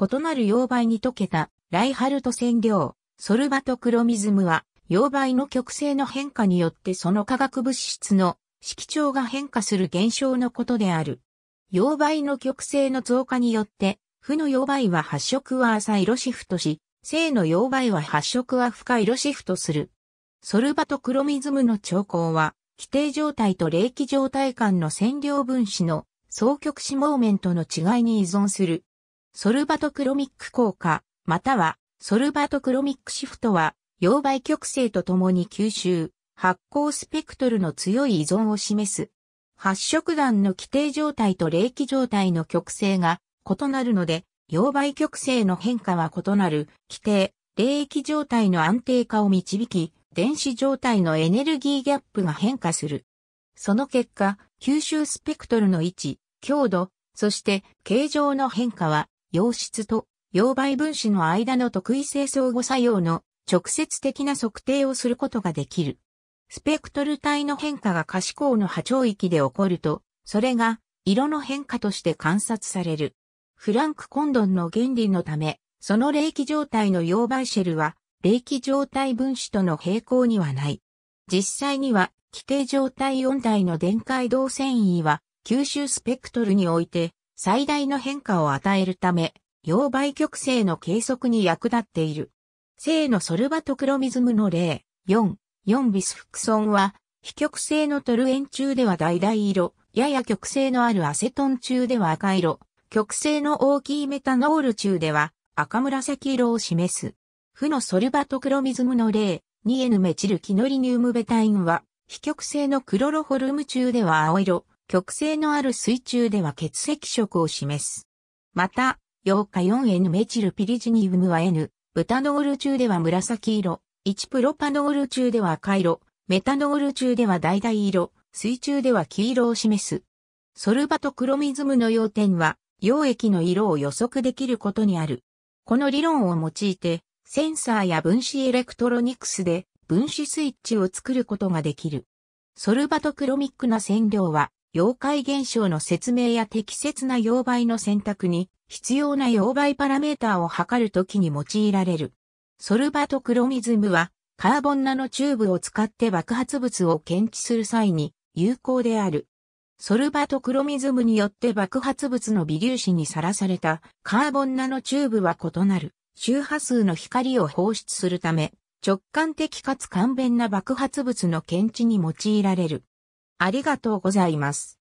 異なる溶媒に溶けたライハルト染料、ソルバトクロミズムは、溶媒の極性の変化によってその化学物質の色調が変化する現象のことである。溶媒の極性の増加によって、負の溶媒は発色は浅い色シフトし、正の溶媒は発色は深い色シフトする。ソルバトクロミズムの調光は、規定状態と冷気状態間の染料分子の双極子モーメントの違いに依存するソルバトクロミック効果、またはソルバトクロミックシフトは、溶媒極性とともに吸収、発光スペクトルの強い依存を示す。発色弾の規定状態と冷気状態の極性が異なるので、溶媒極性の変化は異なる規定、冷気状態の安定化を導き、電子状態のエネルギーギャップが変化する。その結果、吸収スペクトルの位置、強度、そして形状の変化は溶質と溶媒分子の間の特異性相互作用の直接的な測定をすることができる。スペクトル体の変化が可視光の波長域で起こると、それが色の変化として観察される。フランク・コンドンの原理のため、その冷気状態の溶媒シェルは、冷気状態分子との平行にはない。実際には、規定状態温体の電解動線維は、吸収スペクトルにおいて、最大の変化を与えるため、溶媒極性の計測に役立っている。正のソルバトクロミズムの例、4、4ビスフクソンは、非極性のトルエン中では橙色、やや極性のあるアセトン中では赤色、極性の大きいメタノール中では赤紫色を示す。負のソルバトクロミズムの例、2N メチルキノリニウムベタインは、非極性のクロロホルム中では青色、極性のある水中では血液色を示す。また、ヨーカ 4N メチルピリジニウムは N、ブタノール中では紫色、1プロパノール中では赤色、メタノール中では橙色、水中では黄色を示す。ソルバとクロミズムの要点は、溶液の色を予測できることにある。この理論を用いて、センサーや分子エレクトロニクスで分子スイッチを作ることができる。ソルバトクロミックな染料は妖怪現象の説明や適切な溶媒の選択に必要な溶媒パラメーターを測るときに用いられる。ソルバとクロミズムはカーボンナノチューブを使って爆発物を検知する際に有効である。ソルバとクロミズムによって爆発物の微粒子にさらされたカーボンナノチューブは異なる周波数の光を放出するため直感的かつ簡便な爆発物の検知に用いられる。ありがとうございます。